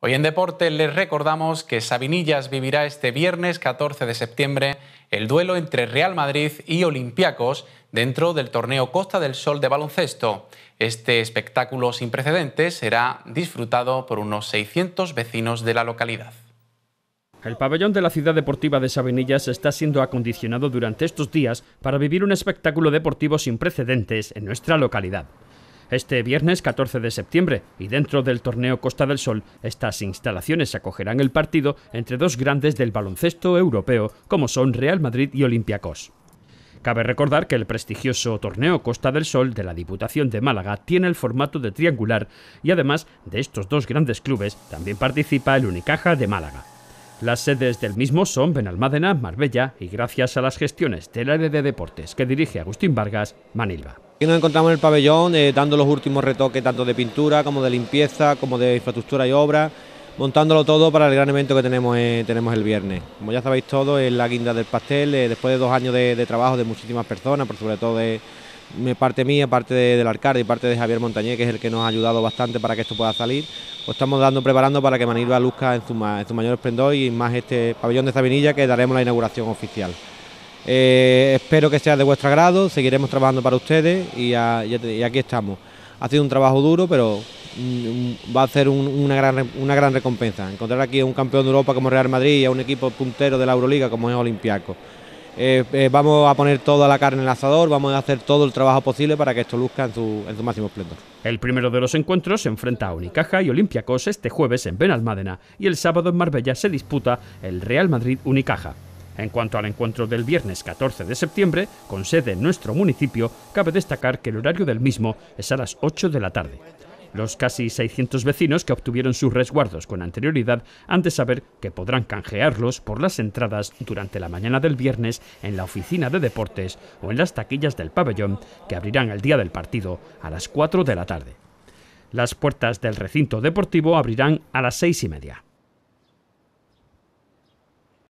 Hoy en Deporte les recordamos que Sabinillas vivirá este viernes 14 de septiembre el duelo entre Real Madrid y Olympiacos dentro del torneo Costa del Sol de baloncesto. Este espectáculo sin precedentes será disfrutado por unos 600 vecinos de la localidad. El pabellón de la ciudad deportiva de Sabinillas está siendo acondicionado durante estos días para vivir un espectáculo deportivo sin precedentes en nuestra localidad este viernes 14 de septiembre y dentro del torneo Costa del Sol, estas instalaciones acogerán el partido entre dos grandes del baloncesto europeo como son Real Madrid y Olympiacos. Cabe recordar que el prestigioso torneo Costa del Sol de la Diputación de Málaga tiene el formato de triangular y además de estos dos grandes clubes también participa el Unicaja de Málaga. Las sedes del mismo son Benalmádena, Marbella y gracias a las gestiones del área de deportes que dirige Agustín Vargas, Manilva. Aquí nos encontramos en el pabellón eh, dando los últimos retoques tanto de pintura como de limpieza, como de infraestructura y obra, montándolo todo para el gran evento que tenemos, eh, tenemos el viernes. Como ya sabéis todos, es la guinda del pastel, eh, después de dos años de, trabajo de muchísimas personas, por sobre todo de, parte mía, parte del alcalde y parte de Javier Montañé, que es el que nos ha ayudado bastante para que esto pueda salir, pues estamos dando, preparando para que Manilva luzca en su, en su mayor esplendor y más este pabellón de Sabinilla que daremos la inauguración oficial. Eh, espero que sea de vuestro agrado, seguiremos trabajando para ustedes y, aquí estamos. Ha sido un trabajo duro, pero mm, va a ser una, gran, recompensa. Encontrar aquí a un campeón de Europa como Real Madrid y a un equipo puntero de la Euroliga como es Olimpiaco... Eh, eh, vamos a poner toda la carne en el asador, vamos a hacer todo el trabajo posible para que esto luzca en su, máximo esplendor. El primero de los encuentros se enfrenta a Unicaja y Olympiacos este jueves en Benalmádena y el sábado en Marbella se disputa el Real Madrid-Unicaja. En cuanto al encuentro del viernes 14 de septiembre, con sede en nuestro municipio, cabe destacar que el horario del mismo es a las 8 de la tarde. Los casi 600 vecinos que obtuvieron sus resguardos con anterioridad han de saber que podrán canjearlos por las entradas durante la mañana del viernes en la oficina de deportes o en las taquillas del pabellón que abrirán el día del partido a las 4 de la tarde. Las puertas del recinto deportivo abrirán a las 6 y media.